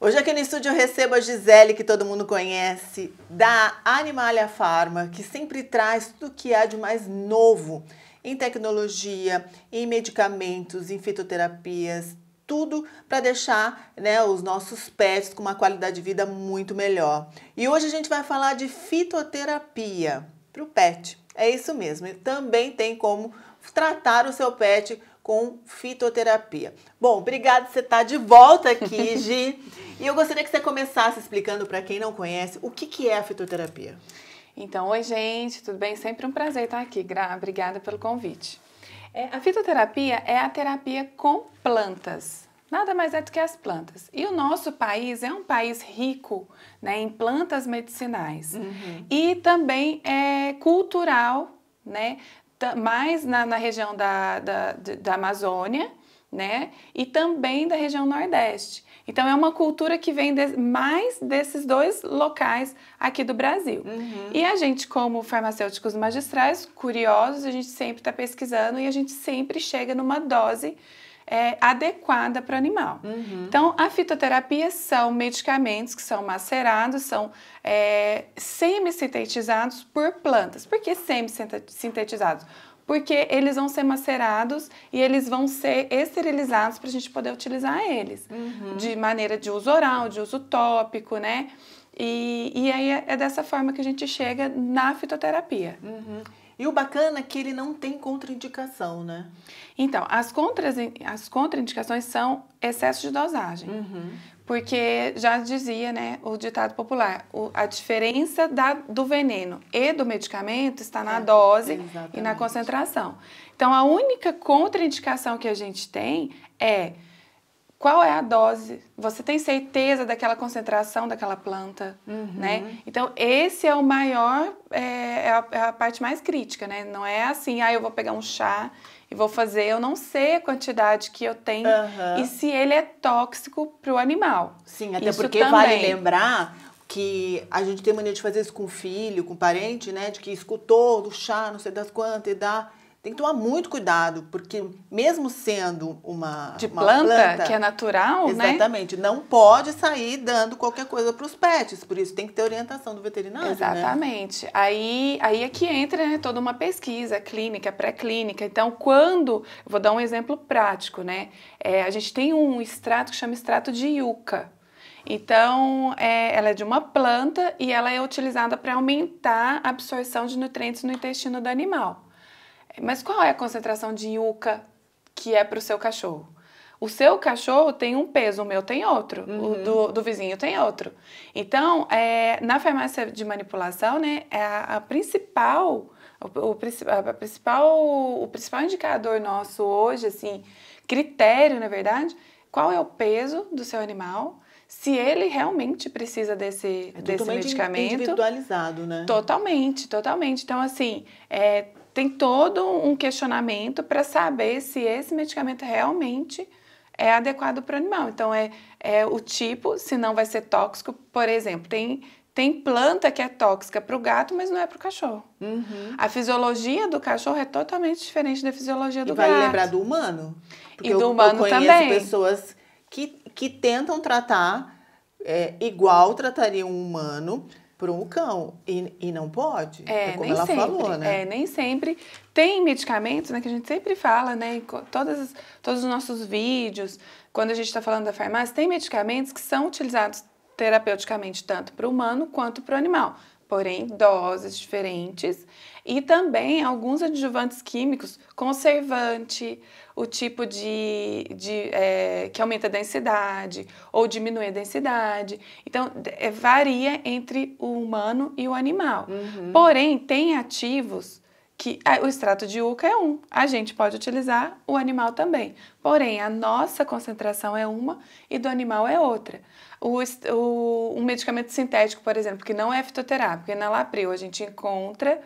Hoje aqui no estúdio eu recebo a Gisele, que todo mundo conhece, da Animalia Pharma, que sempre traz tudo o que há de mais novo em tecnologia, em medicamentos, em fitoterapias, tudo para deixar né, os nossos pets com uma qualidade de vida muito melhor. E hoje a gente vai falar de fitoterapia para o pet. É isso mesmo, e também tem como tratar o seu pet com fitoterapia. Bom, obrigada você estar tá de volta aqui, Gi. e eu gostaria que você começasse explicando para quem não conhece o que, que é a fitoterapia. Então, oi gente, tudo bem? Sempre um prazer estar aqui, Gra. Obrigada pelo convite. É, a fitoterapia é a terapia com plantas. Nada mais é do que as plantas. E o nosso país é um país rico né, em plantas medicinais. Uhum. E também é cultural né? mais na, na região da, da, da Amazônia, né? E também da região Nordeste. Então é uma cultura que vem de, mais desses dois locais aqui do Brasil. Uhum. E a gente, como farmacêuticos magistrais, curiosos, a gente sempre está pesquisando e a gente sempre chega numa dose é, adequada para o animal. Uhum. Então, a fitoterapia são medicamentos que são macerados, são é, sintetizados por plantas. Por que sintetizados Porque eles vão ser macerados e eles vão ser esterilizados para a gente poder utilizar eles. Uhum. De maneira de uso oral, de uso tópico, né? E, e aí é, é dessa forma que a gente chega na fitoterapia. Uhum. E o bacana é que ele não tem contraindicação, né? Então, as, contras, as contraindicações são excesso de dosagem. Uhum. Porque já dizia, né, o ditado popular, o, a diferença da, do veneno e do medicamento está na é, dose exatamente. e na concentração. Então, a única contraindicação que a gente tem é qual é a dose, você tem certeza daquela concentração daquela planta, uhum. né? Então, esse é o maior, é, é, a, é, a, parte mais crítica, né? Não é assim, ah, eu vou pegar um chá e vou fazer, eu não sei a quantidade que eu tenho uhum. e se ele é tóxico para o animal. Sim, até Isso porque também. vale lembrar que a gente tem mania de fazer isso com filho, com parente, né? De que escutou do chá, não sei das quantas, e dá tem que tomar muito cuidado, porque mesmo sendo uma de uma planta, planta, que é natural, né? exatamente, né? não pode sair dando qualquer coisa para os pets, por isso tem que ter orientação do veterinário. Né? Exatamente. Né? Aí, aí é que entra né, toda uma pesquisa clínica, pré-clínica. Então, quando vou dar um exemplo prático, né? É, a gente tem um extrato que chama extrato de yuca. Então, é, ela é de uma planta e ela é utilizada para aumentar a absorção de nutrientes no intestino do animal. Mas qual é a concentração de yuca que é para o seu cachorro? O seu cachorro tem um peso, o meu tem outro, uhum. o do, do, vizinho tem outro. Então, é, na farmácia de manipulação, né, é a, a principal, o, o, a principal, o principal indicador nosso hoje, assim, critério, na verdade, qual é o peso do seu animal, se ele realmente precisa desse, é desse medicamento. Individualizado, né? Totalmente, totalmente. Então, assim, é, tem todo um questionamento para saber se esse medicamento realmente é adequado para o animal. Então, é, é o tipo, se não vai ser tóxico, por exemplo, tem, tem planta que é tóxica para o gato, mas não é para o cachorro. Uhum. A fisiologia do cachorro é totalmente diferente da fisiologia do e vale Vale lembrar do humano? Porque e do eu, humano eu conheço também. pessoas que, que tentam tratar é, igual trataria um humano, para um cão. E, e não pode, é, é como ela sempre, falou, né? É, nem sempre. Tem medicamentos, né, que a gente sempre fala, né, em todas, todos os nossos vídeos, quando a gente está falando da farmácia, tem medicamentos que são utilizados terapeuticamente tanto para o humano quanto para o animal, porém doses diferentes e também alguns adjuvantes químicos, conservante, o tipo de, de é, que aumenta a densidade ou diminui a densidade. Então, é, varia entre o humano e o animal. Uhum. Porém, tem ativos que ah, o extrato de uca é um. A gente pode utilizar o animal também. Porém, a nossa concentração é uma e do animal é outra. O, o um medicamento sintético, por exemplo, que não é fitoterápico, enalapril, é a gente encontra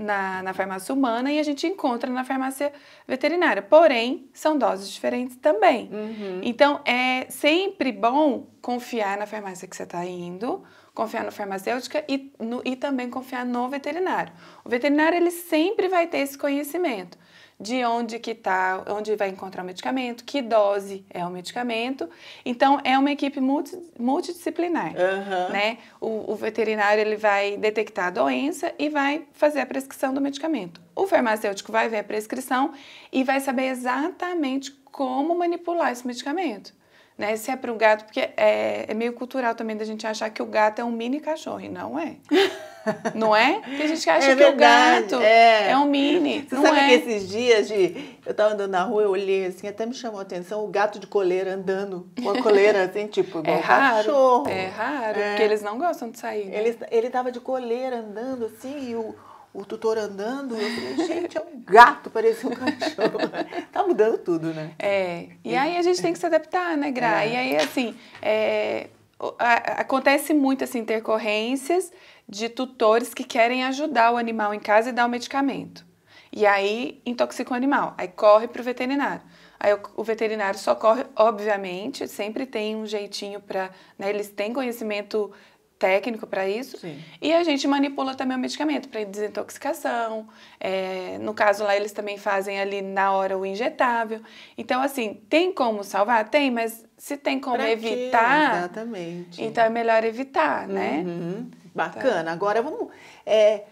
na, na farmácia humana e a gente encontra na farmácia veterinária. Porém, são doses diferentes também. Uhum. Então, é sempre bom confiar na farmácia que você está indo, confiar no farmacêutica e, no, e também confiar no veterinário. O veterinário, ele sempre vai ter esse conhecimento de onde que tá, onde vai encontrar o medicamento, que dose é o medicamento. Então é uma equipe multi, multidisciplinar, uhum. né? O, o veterinário ele vai detectar a doença e vai fazer a prescrição do medicamento. O farmacêutico vai ver a prescrição e vai saber exatamente como manipular esse medicamento né? Se é para um gato, porque é, é, meio cultural também da gente achar que o gato é um mini cachorro, e não é. Não é? a gente é acha é verdade, que o gato é, é um mini. Você não sabe é. que esses dias de. Eu estava andando na rua, eu olhei assim, até me chamou a atenção o gato de coleira andando com a coleira assim, tipo, igual é um raro, cachorro. É raro, é. porque eles não gostam de sair. Né? Ele, ele tava de coleira andando assim e o o tutor andando. Eu falei, gente, é um gato, parecia um cachorro. tá mudando tudo, né? É. E aí a gente tem que se adaptar, né, Gra? É. E aí, assim, é, acontece muito assim, intercorrências de tutores que querem ajudar o animal em casa e dar o medicamento. E aí intoxica o animal, aí corre para o veterinário. Aí o veterinário socorre, obviamente, sempre tem um jeitinho para. Né, eles têm conhecimento técnico para isso. Sim. E a gente manipula também o medicamento para desintoxicação. É, no caso lá, eles também fazem ali na hora o injetável. Então, assim, tem como salvar? Tem, mas se tem como pra evitar. Quê? Exatamente. Então é melhor evitar, né? Uhum. Então Bacana. Agora vamos. É,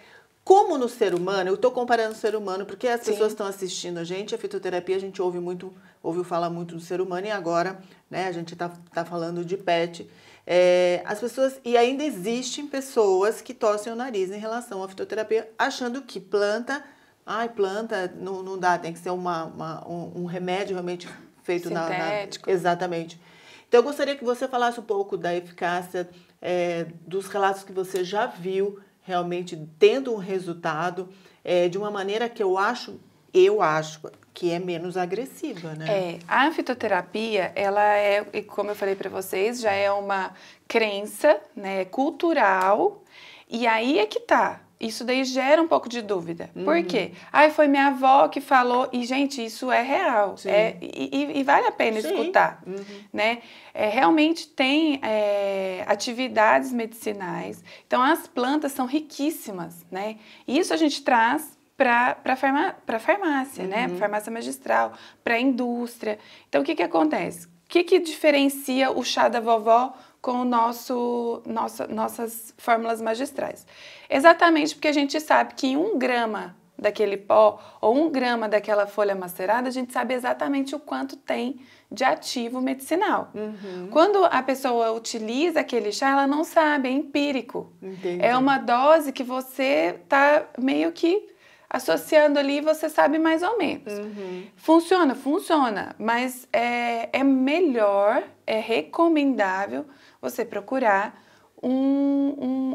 como no ser humano, eu estou comparando o ser humano, porque as Sim. pessoas estão assistindo a gente, a fitoterapia a gente ouve muito, ouviu falar muito do ser humano e agora né, a gente está tá falando de pet. É, as pessoas e ainda existem pessoas que torcem o nariz em relação à fitoterapia, achando que planta, ai planta não, não dá, tem que ser uma, uma um, um, remédio realmente feito Sintético. na, na exatamente. Então eu gostaria que você falasse um pouco da eficácia é, dos relatos que você já viu realmente tendo um resultado é, de uma maneira que eu acho, eu acho que é menos agressiva, né? É, a fitoterapia, ela é, como eu falei para vocês, já é uma crença, né, cultural. E aí é que tá. Isso daí gera um pouco de dúvida. Uhum. Por quê? Ai, foi minha avó que falou. E, gente, isso é real. Sim. É, e, e, vale a pena Sim. escutar. Uhum. Né? É, realmente tem é, atividades medicinais. Então, as plantas são riquíssimas. Né? Isso a gente traz para a farmá farmácia, né? uhum. né? Farmácia magistral, para a indústria. Então, o que, que acontece? O que, que diferencia o chá da vovó com o nosso, nossa, nossas fórmulas magistrais? Exatamente porque a gente sabe que em um grama daquele pó ou um grama daquela folha macerada, a gente sabe exatamente o quanto tem de ativo medicinal. Uhum. Quando a pessoa utiliza aquele chá, ela não sabe, é empírico. Entendi. É uma dose que você tá meio que associando ali você sabe mais ou menos. Uhum. Funciona? Funciona, mas é, é melhor, é recomendável você procurar um,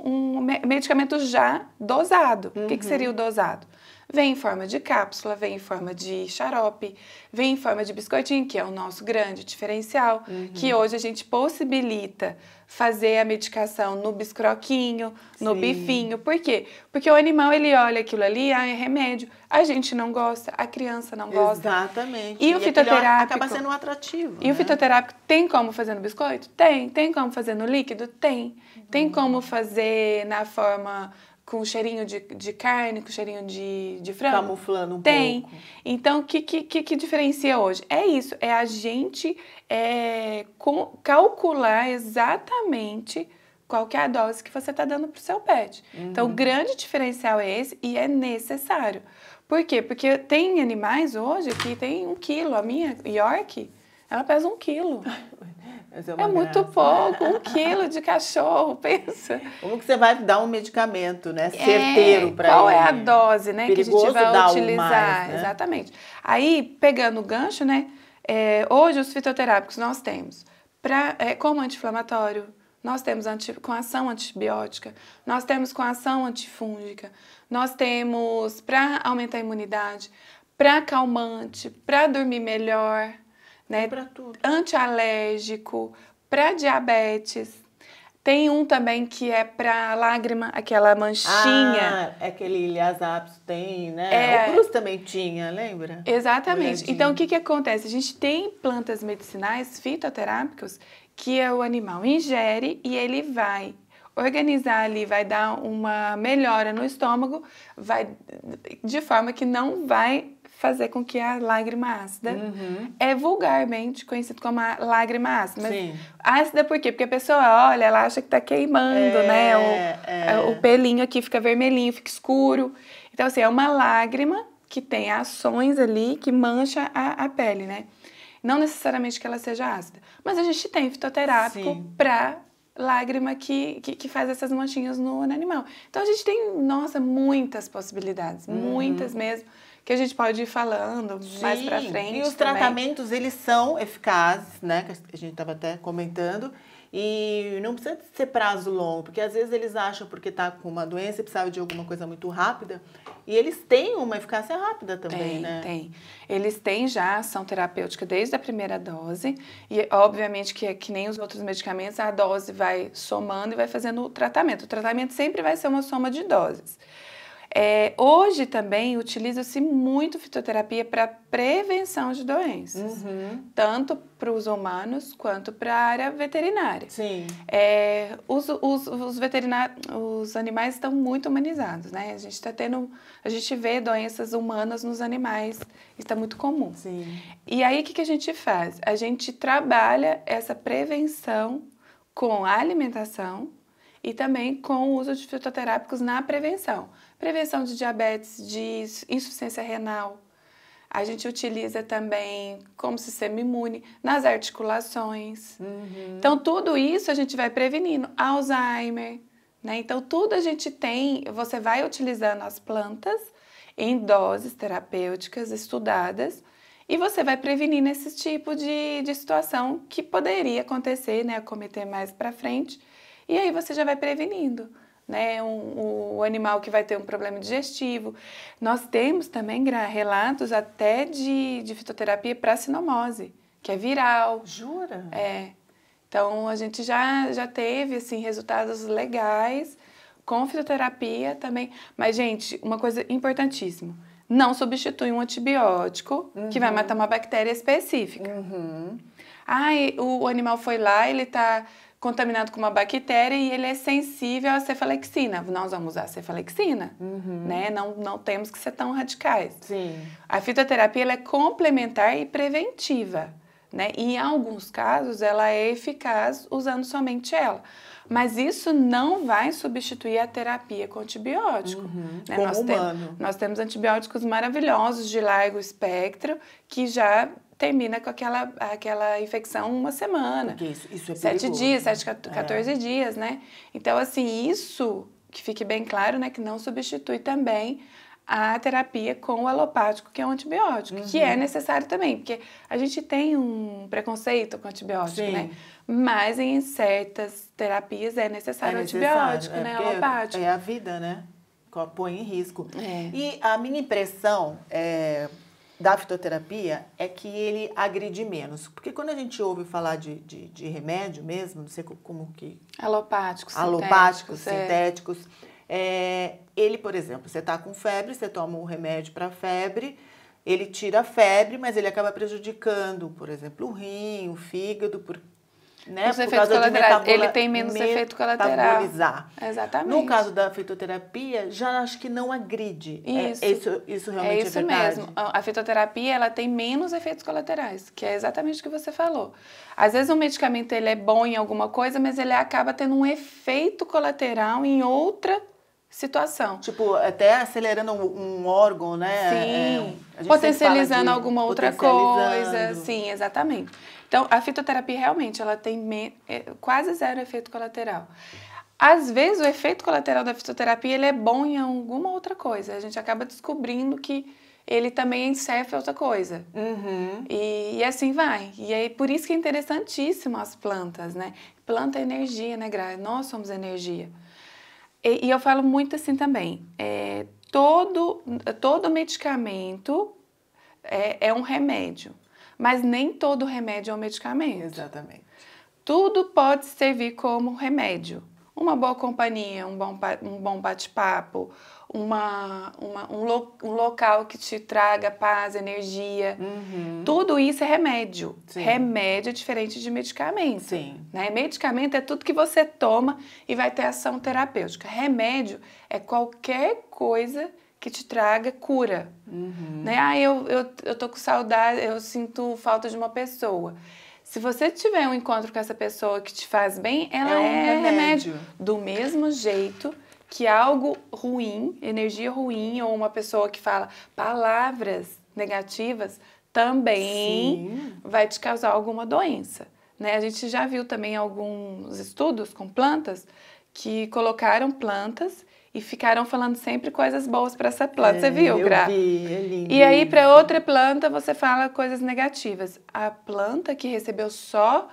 um, um medicamento já dosado. Uhum. O que, que uhum. seria o dosado? Vem em forma de cápsula, vem em forma de xarope, vem em forma de biscoitinho, que é o nosso grande diferencial, uhum. que hoje a gente possibilita fazer a medicação no biscroquinho, no Sim. bifinho. Por quê? Porque o animal ele olha aquilo ali, ah, é remédio. A gente não gosta, a criança não gosta. Exatamente. E, e o fitoterápico acaba sendo um atrativo. E né? o fitoterápico tem como fazer no biscoito? Tem. Tem como fazer no líquido? Tem. Uhum. Tem como fazer na forma com cheirinho de, de carne, com cheirinho de, de frango? Camuflando um Tem. pouco. Tem. Então, o que, que, que diferencia hoje? É isso, é a gente é, com, calcular exatamente qual que é a dose que você está dando para o seu pet. Então, uhum. Então, o grande diferencial é esse e é necessário. Por quê? Porque tem animais hoje que tem um quilo. A minha York, ela pesa um quilo. é, é muito pouco, um quilo de cachorro, pensa. Como que você vai dar um medicamento, né? É, certeiro é, para Qual é a dose, né? Perigoso que a gente vai utilizar. Mais, né? Exatamente. Aí, pegando o gancho, né? É, hoje os fitoterápicos nós temos pra, é, como anti-inflamatório, nós temos anti, com ação antibiótica, nós temos com ação antifúngica, nós temos para aumentar a imunidade, para calmante, para dormir melhor né? Para tudo. Antialérgico, para diabetes. Tem um também que é para lágrima, aquela manchinha. Ah, aquele Iliasaps tem, né? É, o Cruz também tinha, lembra? Exatamente. Então, o que, que acontece? A gente tem plantas medicinais fitoterápicas que é o animal ingere e ele vai organizar ali, vai dar uma melhora no estômago, vai de forma que não vai fazer com que a lágrima ácida uhum. é vulgarmente conhecido como a lágrima ácida. Mas Sim. ácida por quê? Porque a pessoa olha, ela acha que tá queimando, é, né? O, é. é. o pelinho aqui fica vermelhinho, fica escuro. Então, assim, é uma lágrima que tem ações ali que mancha a, a pele, né? Não necessariamente que ela seja ácida. Mas a gente tem fitoterápico para lágrima que, que, que, faz essas manchinhas no, no, animal. Então a gente tem, nossa, muitas possibilidades, uhum. muitas mesmo que a gente pode ir falando Sim, mais para frente. E os também. tratamentos, eles são eficazes, né? Que a gente estava até comentando. E não precisa ser prazo longo, porque às vezes eles acham porque está com uma doença e precisava de alguma coisa muito rápida. E eles têm uma eficácia rápida também, tem, né? Tem. Eles têm já ação terapêutica desde a primeira dose. E obviamente que é que nem os outros medicamentos, a dose vai somando e vai fazendo o tratamento. O tratamento sempre vai ser uma soma de doses. É, hoje também utiliza-se muito fitoterapia para prevenção de doenças, uhum. tanto para os humanos quanto para a área veterinária. Sim. É, os, os, os, veterinários, os animais estão muito humanizados, né? A gente está tendo, a gente vê doenças humanas nos animais, está é muito comum. Sim. E aí o que, que a gente faz? A gente trabalha essa prevenção com a alimentação e também com o uso de fitoterápicos na prevenção. Prevenção de diabetes, de insuficiência renal. A gente utiliza também como sistema imune nas articulações. Uhum. Então, tudo isso a gente vai prevenindo. Alzheimer, né? Então, tudo a gente tem, você vai utilizando as plantas em doses terapêuticas estudadas e você vai prevenindo esse tipo de, de situação que poderia acontecer, né? Cometer mais para frente e aí você já vai prevenindo. Né, um, o animal que vai ter um problema digestivo. Nós temos também relatos até de, de fitoterapia para sinomose, que é viral. Jura? É. Então a gente já, já teve assim resultados legais com fitoterapia também. Mas gente, uma coisa importantíssima não substitui um antibiótico uhum. que vai uhum. matar uma bactéria específica. Uhum. Ah, o, o animal foi lá, ele está contaminado com uma bactéria e ele é sensível à cefalexina. Nós vamos usar cefalexina, uhum. né? Não, não temos que ser tão radicais. Sim. A fitoterapia é complementar e preventiva, né? E em alguns casos ela é eficaz usando somente ela. Mas isso não vai substituir a terapia com antibiótico. Uhum, né? nós, humano. Tem, nós temos antibióticos maravilhosos de largo espectro que já termina com aquela, aquela infecção uma semana. isso, isso é Sete dias, né? sete, 14 é. dias, né? Então, assim, isso que fique bem claro, né? Que não substitui também a terapia com o alopático, que é um antibiótico, uhum. que é uhum. necessário também, porque a gente tem um preconceito com antibiótico, Sim. né? Mas em certas terapias é necessário, é necessário antibiótico, né, é né? Alopático. É a vida, né? Põe em risco. É. E a minha impressão é, da fitoterapia é que ele agride menos. Porque quando a gente ouve falar de, de, de remédio mesmo, não sei como que. Alopáticos. Alopáticos, sintéticos. É. sintéticos é, ele, por exemplo, você está com febre, você toma um remédio para febre, ele tira a febre, mas ele acaba prejudicando, por exemplo, o rim, o fígado, porque né? Os por efeitos Ele tem menos efeito colateral. Exatamente. No caso da fitoterapia, já acho que não agride. Isso. É, isso, isso é realmente é, isso é verdade. mesmo. A fitoterapia, ela tem menos efeitos colaterais, que é exatamente o que você falou. Às vezes um medicamento ele é bom em alguma coisa, mas ele acaba tendo um efeito colateral em outra situação. Tipo, até acelerando um, órgão, né? Sim. É, é potencializando alguma outra coisa. Sim, exatamente. Então, a fitoterapia realmente ela tem é, quase zero efeito colateral. Às vezes, o efeito colateral da fitoterapia ele é bom em alguma outra coisa. A gente acaba descobrindo que ele também é encerra outra coisa. Uhum. E, e, assim vai. E aí, por isso que é interessantíssimo as plantas, né? Planta é energia, né, Gra? Nós somos energia. E, e eu falo muito assim também. É, todo, todo medicamento é, é um remédio mas nem todo remédio é um medicamento. Exatamente. Tudo pode servir como remédio. Uma boa companhia, um bom, um bom bate-papo, uma, uma um, lo, um, local que te traga paz, energia. Uhum. Tudo isso é remédio. Sim. Remédio é diferente de medicamento. Sim. Né? Medicamento é tudo que você toma e vai ter ação terapêutica. Remédio é qualquer coisa que te traga cura. Uhum. Né? Ah, eu, eu, eu tô com saudade, eu sinto falta de uma pessoa. Se você tiver um encontro com essa pessoa que te faz bem, ela é, é um remédio. remédio. Do mesmo jeito que algo ruim, energia ruim, ou uma pessoa que fala palavras negativas, também Sim. vai te causar alguma doença. Né? A gente já viu também alguns estudos com plantas que colocaram plantas e ficaram falando sempre coisas boas para essa planta. É, você viu, Gra? Vi, é lindo. E aí para outra planta você fala coisas negativas. A planta que recebeu só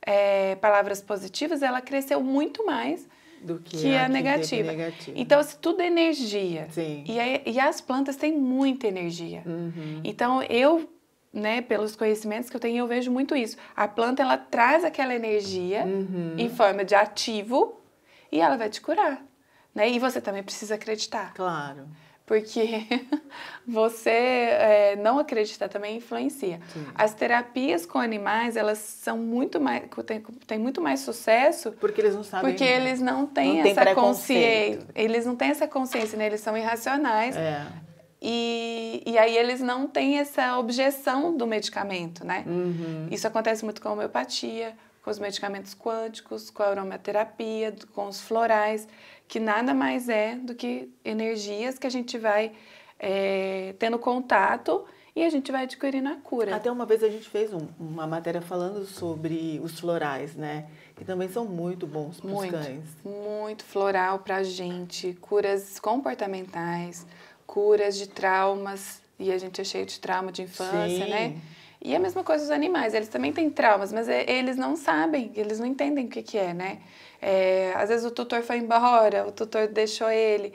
é, palavras positivas, ela cresceu muito mais do que, que a, a negativa. negativa. Então, se tudo é energia. Sim. E, aí, e as plantas têm muita energia. Uhum. Então, eu né, pelos conhecimentos que eu tenho, eu vejo muito isso. A planta ela traz aquela energia uhum. em forma de ativo e ela vai te curar. Né? E você também precisa acreditar. Claro. Porque você é, não acreditar também influencia. Sim. As terapias com animais, elas são muito mais. Tem, muito mais sucesso. Porque eles não sabem. Porque eles não têm não essa consciência. Eles não têm essa consciência, né? Eles são irracionais. É. E, e aí eles não têm essa objeção do medicamento, né? Uhum. Isso acontece muito com a homeopatia, com os medicamentos quânticos, com a aromaterapia, com os florais, que nada mais é do que energias que a gente vai é, tendo contato e a gente vai adquirindo a cura. Até uma vez a gente fez um, uma matéria falando sobre os florais, né? Que também são muito bons para muito, cães. Muito floral para a gente, curas comportamentais, curas de traumas, e a gente é cheio de trauma de infância, Sim. né? E a mesma coisa os animais, eles também têm traumas, mas é, eles não sabem, eles não entendem o que, que é, né? É, às vezes o tutor foi embora, o tutor deixou ele.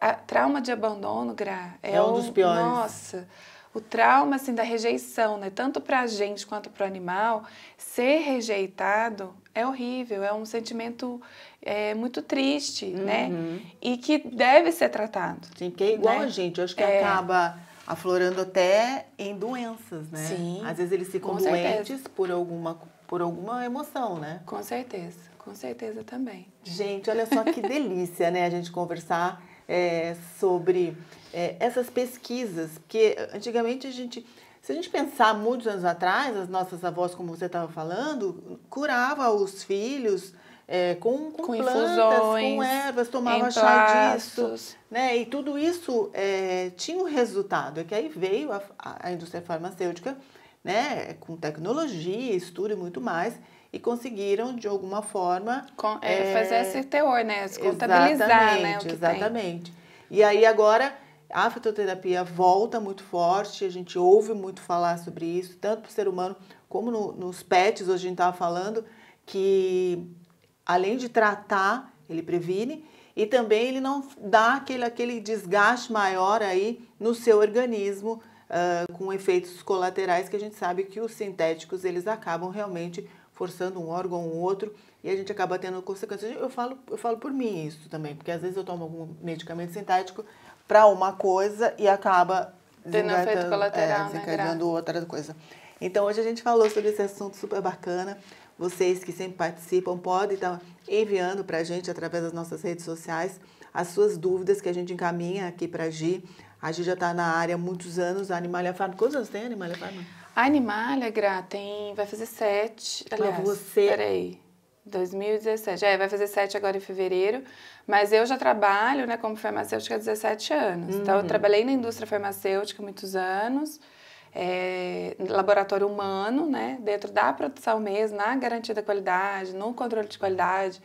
A, trauma de abandono, Gra, é, é um dos piores. Nossa, o trauma assim da rejeição, né? Tanto para a gente quanto para o animal, ser rejeitado é horrível, é um sentimento é, muito triste, né? uhum. né? E que deve ser tratado. Sim, porque é igual né? a gente, acho que é. acaba aflorando até em doenças, né? Sim. Às vezes eles ficam doentes por alguma, por alguma emoção, né? Com certeza, com certeza também. Gente, olha só que delícia, né? A gente conversar é, sobre é, essas pesquisas, porque antigamente a gente. Se a gente pensar muitos anos atrás, as nossas avós, como você estava falando, curava os filhos, é, com, com, com, plantas, com ervas, tomava chá disso. Né? E tudo isso é, tinha um resultado. É que aí veio a, a indústria farmacêutica né, com tecnologia, estudo e muito mais, e conseguiram, de alguma forma... Com, é, é fazer esse teor, né? Se contabilizar, exatamente, né? O que exatamente. Tem. E aí agora a fitoterapia volta muito forte, a gente ouve muito falar sobre isso, tanto para o ser humano como no, nos pets, hoje a gente estava falando que além de tratar, ele previne e também ele não dá aquele, aquele desgaste maior aí no seu organismo uh, com efeitos colaterais que a gente sabe que os sintéticos eles acabam realmente forçando um órgão ou outro e a gente acaba tendo consequências. Eu falo, eu falo por mim isso também, porque às vezes eu tomo algum medicamento sintético para uma coisa e acaba tendo efeito é, colateral, é, né? outra coisa. Então hoje a gente falou sobre esse assunto super bacana. Vocês que sempre participam podem estar enviando para a gente através das nossas redes sociais as suas dúvidas que a gente encaminha aqui para a Gi. A Gi já está na área há muitos anos, a Animalia Farma. Quantos anos tem a Animalia Farma? A Animalia, Gra, tem, vai fazer sete. Aliás, mas você... Peraí. 2017. É, vai fazer 7 agora em fevereiro, mas eu já trabalho né, como farmacêutica há 17 anos. Uhum. Então, eu uhum. trabalhei na indústria farmacêutica muitos anos é, laboratório humano, né, dentro da produção mesmo, na garantia da qualidade, no controle de qualidade,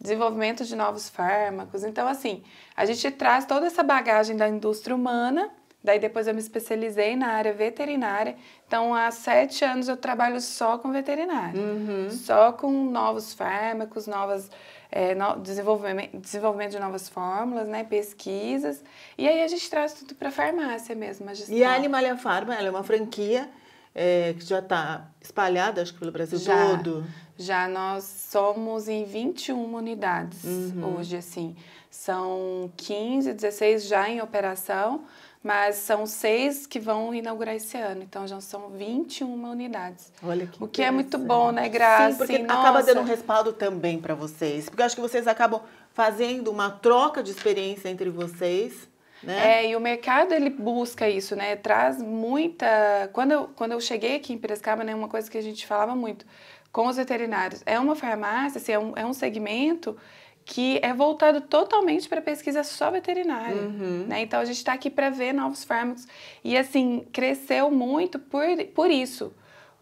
desenvolvimento de novos fármacos. Então, assim, a gente traz toda essa bagagem da indústria humana. Daí depois eu me especializei na área veterinária. Então, há sete anos eu trabalho só com veterinária. Uhum. Só com novos fármacos, novas é, no, desenvolvimento, desenvolvimento de novas fórmulas, né, pesquisas. E aí a gente traz tudo para a farmácia mesmo. A e a Animalia Farma ela é uma franquia é, que já está espalhada, acho que pelo Brasil já, todo. Já nós somos em 21 unidades uhum. hoje, assim. São 15, 16 já em operação mas são seis que vão inaugurar esse ano, então já são 21 unidades. Olha que O que é muito bom, né, Graça? Sim, porque Nossa. Assim, acaba dando um respaldo também para vocês, porque eu acho que vocês acabam fazendo uma troca de experiência entre vocês, né? É, e o mercado ele busca isso, né? Traz muita. Quando eu, quando eu cheguei aqui em Piracicaba, né, uma coisa que a gente falava muito com os veterinários é uma farmácia, assim, é, um, é um segmento que é voltado totalmente para pesquisa só veterinária. Uhum. Né? Então a gente está aqui para ver novos fármacos e assim cresceu muito por, por isso,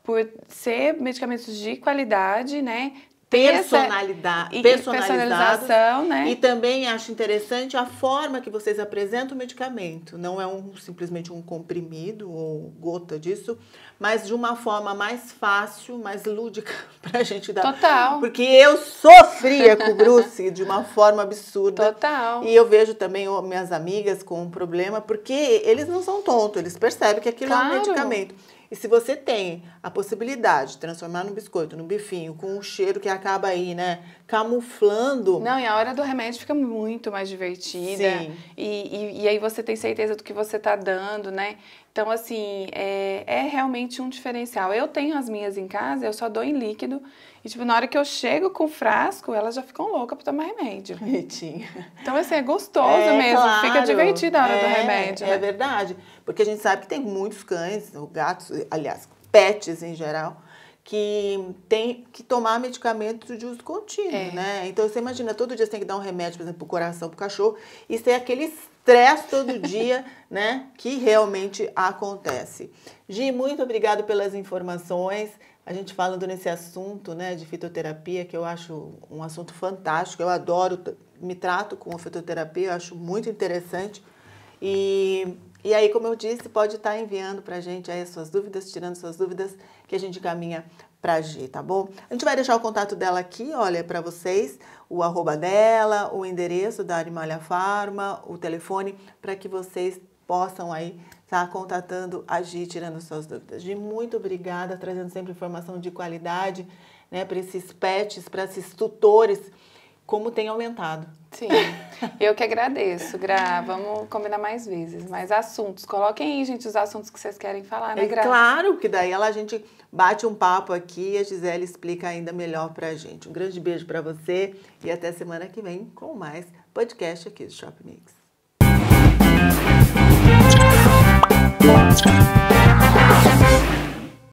por ser medicamentos de qualidade, né? personalidade, personalização, né? E também acho interessante a forma que vocês apresentam o medicamento. Não é um simplesmente um comprimido ou gota disso, mas de uma forma mais fácil, mais lúdica para a gente dar. Total. Porque eu sofria com o Bruce de uma forma absurda. Total. E eu vejo também minhas amigas com um problema, porque eles não são tontos, eles percebem que aquilo claro. é um medicamento. E se você tem a possibilidade de transformar no biscoito, no bifinho, com um cheiro que acaba aí, né, camuflando. Não, e a hora do remédio fica muito mais divertida. Sim. E, e, e aí você tem certeza do que você tá dando, né? Então, assim, é, é, realmente um diferencial. Eu tenho as minhas em casa, eu só dou em líquido. E, tipo, na hora que eu chego com o frasco, elas já ficam loucas pra tomar remédio. Bonitinho. Então, assim, é gostoso é, mesmo. Claro. Fica divertido a hora é, do remédio. É né? verdade. Porque a gente sabe que tem muitos cães, gatos, aliás, pets em geral, que tem que tomar medicamentos de uso contínuo, é. né? Então, você imagina, todo dia você tem que dar um remédio, por exemplo, pro coração, pro cachorro, e ser aquele estresse todo dia, né? Que realmente acontece. Gi, muito obrigado pelas informações. A gente falando nesse assunto, né, de fitoterapia, que eu acho um assunto fantástico. Eu adoro, me trato com fitoterapia, eu acho muito interessante. E, e aí, como eu disse, pode estar tá enviando para a gente aí as suas dúvidas, tirando suas dúvidas, que a gente caminha para G, tá bom? A gente vai deixar o contato dela aqui, olha, para vocês, o arroba dela, o endereço da Animalia Farma, o telefone, para que vocês possam aí estar tá, contatando, G, tirando suas dúvidas. G, muito obrigada, trazendo sempre informação de qualidade, né, para esses pets, para esses tutores como tem aumentado. Sim, eu que agradeço, Gra. Vamos combinar mais vezes. Mais assuntos. Coloquem aí, gente, os assuntos que vocês querem falar, né, é Gra? É claro, que daí ela, a gente bate um papo aqui e a Gisele explica ainda melhor pra gente. Um grande beijo para você e até semana que vem com mais podcast aqui do Shop Mix.